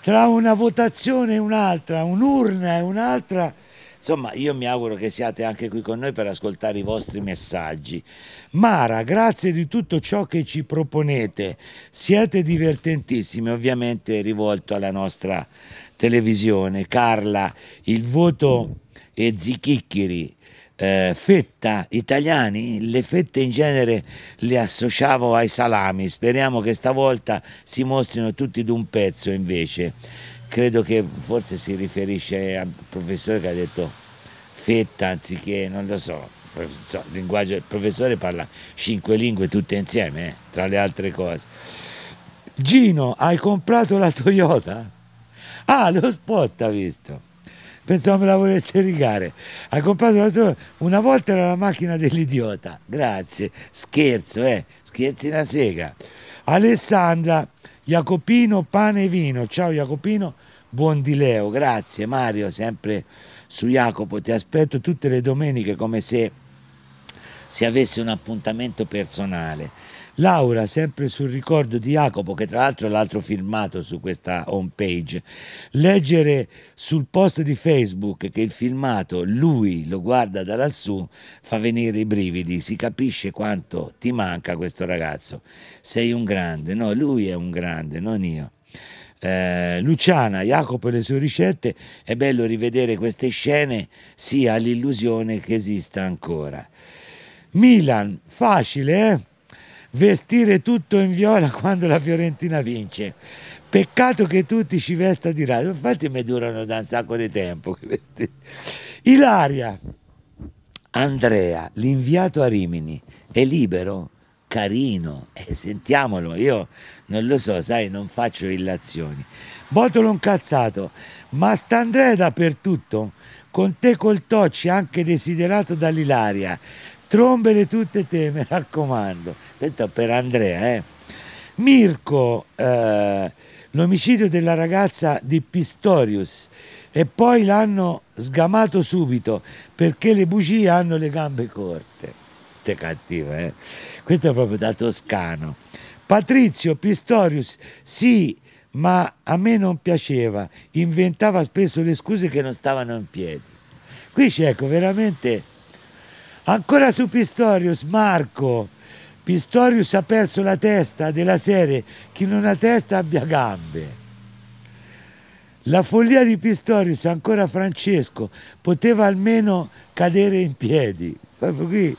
tra una votazione e un'altra, un'urna e un'altra. Insomma, io mi auguro che siate anche qui con noi per ascoltare i vostri messaggi. Mara, grazie di tutto ciò che ci proponete. Siete divertentissimi, ovviamente rivolto alla nostra televisione. Carla, il voto e Zichicchiri eh, fetta italiani, le fette in genere le associavo ai salami, speriamo che stavolta si mostrino tutti d'un pezzo invece. Credo che forse si riferisce al professore che ha detto fetta anziché, non lo so, so linguaggio, il professore parla cinque lingue tutte insieme, eh, tra le altre cose. Gino, hai comprato la Toyota? Ah, lo spot ha visto pensavo me la volesse rigare. Ha comprato una volta era la macchina dell'idiota, grazie, scherzo, eh, scherzi una sega. Alessandra, Jacopino, pane e vino, ciao Jacopino, buon di Leo, grazie Mario, sempre su Jacopo, ti aspetto tutte le domeniche come se, si avesse un appuntamento personale Laura, sempre sul ricordo di Jacopo, che tra l'altro è l'altro filmato su questa home page, leggere sul post di Facebook che il filmato lui lo guarda da lassù fa venire i brividi, si capisce quanto ti manca questo ragazzo. Sei un grande, no, lui è un grande, non io. Eh, Luciana, Jacopo e le sue ricette, è bello rivedere queste scene, sia sì, l'illusione che esista ancora. Milan, facile, eh? vestire tutto in viola quando la Fiorentina vince. Peccato che tutti ci vesta di rado. infatti mi durano da un sacco di tempo. Ilaria, Andrea, l'inviato a Rimini, è libero? Carino, eh, sentiamolo, io non lo so, sai, non faccio illazioni. Botolo incazzato, ma sta Andrea dappertutto, con te col tocci anche desiderato dall'Ilaria, Trombere tutte te, mi raccomando. Questo per Andrea, eh. Mirko, eh, l'omicidio della ragazza di Pistorius e poi l'hanno sgamato subito perché le bugie hanno le gambe corte. Ste cattive, eh? Questo è proprio da toscano. Patrizio Pistorius, sì, ma a me non piaceva, inventava spesso le scuse che non stavano in piedi. Qui c'è ecco, veramente Ancora su Pistorius, Marco. Pistorius ha perso la testa della serie chi non ha testa abbia gambe. La follia di Pistorius, ancora Francesco, poteva almeno cadere in piedi. Proprio qui.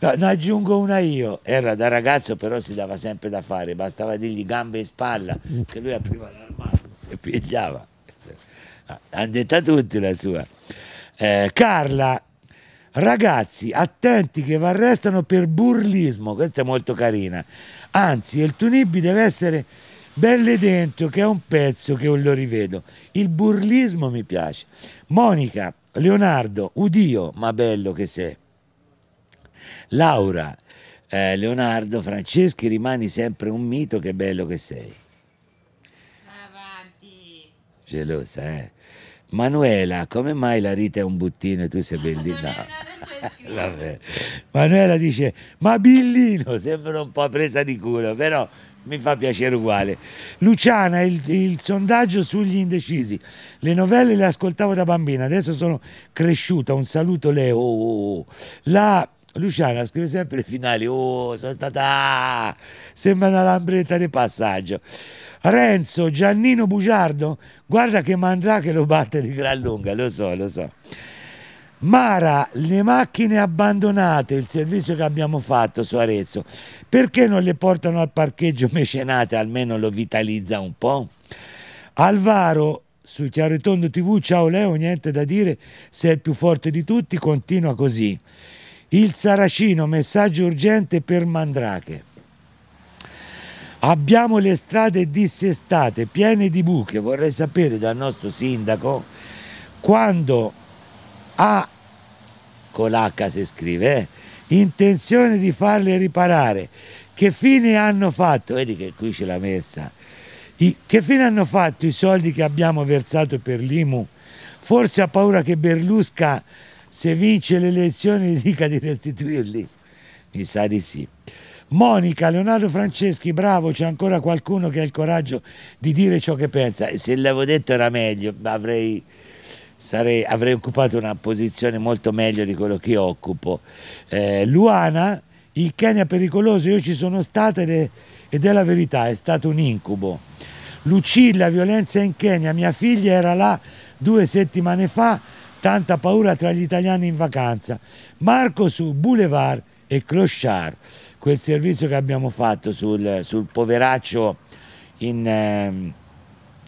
No, ne aggiungo una io. Era da ragazzo, però si dava sempre da fare. Bastava dirgli gambe e spalla, che lui apriva l'armadio e pigliava. Ah, hanno detta tutti la sua. Eh, Carla, Ragazzi, attenti che vi arrestano per burlismo, questa è molto carina. Anzi, il Tunibi deve essere belle dentro, che è un pezzo che lo rivedo. Il burlismo mi piace. Monica, Leonardo, Udio, ma bello che sei. Laura, eh, Leonardo, Franceschi, rimani sempre un mito, che bello che sei. Avanti. Gelosa, eh. Manuela, come mai la Rita è un buttino e tu sei bellissima? No. Manuela dice, ma Billino, sembra un po' presa di culo, però mi fa piacere uguale. Luciana, il, il, sondaggio sugli indecisi. Le novelle le ascoltavo da bambina, adesso sono cresciuta. Un saluto Leo. Oh, oh, oh. La Luciana scrive sempre i finali. Oh, sono stata. sembra una lambretta di passaggio. Renzo, Giannino Bugiardo, guarda che mandrà che lo batte di gran lunga, lo so, lo so. Mara, le macchine abbandonate, il servizio che abbiamo fatto su Arezzo, perché non le portano al parcheggio mecenate, almeno lo vitalizza un po'? Alvaro, su Chiaretondo TV, ciao Leo, niente da dire, sei il più forte di tutti, continua così. Il Saracino, messaggio urgente per Mandrache. Abbiamo le strade dissestate, piene di buche, vorrei sapere dal nostro sindaco quando ha con l'H si scrive, eh? intenzione di farle riparare. Che fine hanno fatto? Vedi che qui ce l'ha messa. I, che fine hanno fatto i soldi che abbiamo versato per l'IMU? Forse ha paura che Berlusca, se vince le elezioni, dica di restituirli? Mi sa di sì. Monica, Leonardo Franceschi, bravo, c'è ancora qualcuno che ha il coraggio di dire ciò che pensa. E se l'avevo detto era meglio, avrei sarei, avrei occupato una posizione molto meglio di quello che occupo. Eh, Luana, il Kenya pericoloso, io ci sono stata ed è, ed è la verità, è stato un incubo. Lucilla, violenza in Kenya, mia figlia era là due settimane fa, tanta paura tra gli italiani in vacanza. Marco su Boulevard e Clochard, quel servizio che abbiamo fatto sul, sul poveraccio in... Eh,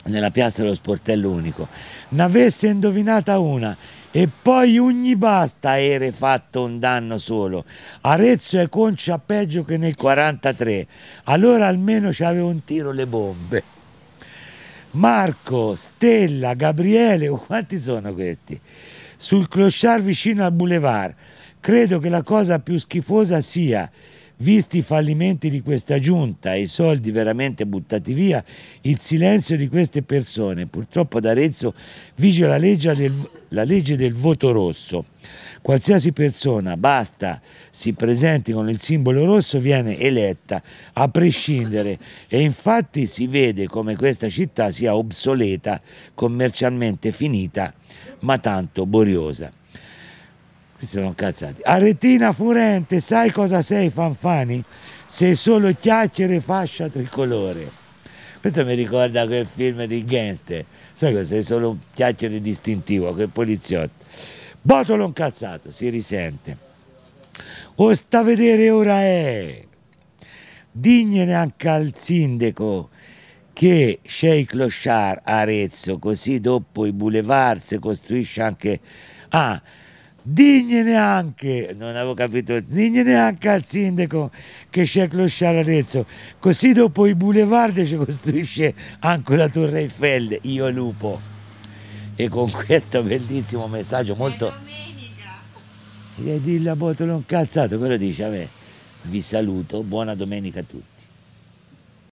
nella piazza dello sportello unico. N'avesse indovinata una e poi ogni basta era fatto un danno solo. Arezzo è concia peggio che nel 43. Allora almeno ci c'aveva un tiro le bombe. Marco, Stella, Gabriele, quanti sono questi? Sul clochard vicino al boulevard. Credo che la cosa più schifosa sia visti i fallimenti di questa giunta e i soldi veramente buttati via, il silenzio di queste persone. Purtroppo ad Arezzo vige la legge del, la legge del voto rosso. Qualsiasi persona, basta, si presenti con il simbolo rosso, viene eletta, a prescindere. E infatti si vede come questa città sia obsoleta, commercialmente finita, ma tanto boriosa si sono cazzati. Aretina Furente, sai cosa sei Fanfani? Sei solo chiacchiere fascia tricolore. Questo mi ricorda quel film di Gangster. Sai che sei solo un chiacchiere distintivo, quel poliziotto. Botolo incazzato, si risente. O sta a vedere ora è. Dignene anche al sindaco che Sheikh Loshar Arezzo, così dopo i boulevard si costruisce anche... Ah, digne neanche, non avevo capito, digne neanche al sindaco che c'è Clochard Arezzo, così dopo i boulevard ci costruisce anche la Torre Eiffel, io lupo. E con questo bellissimo messaggio molto... E dilla botolo un cazzato, quello dice a me, vi saluto, buona domenica a tutti.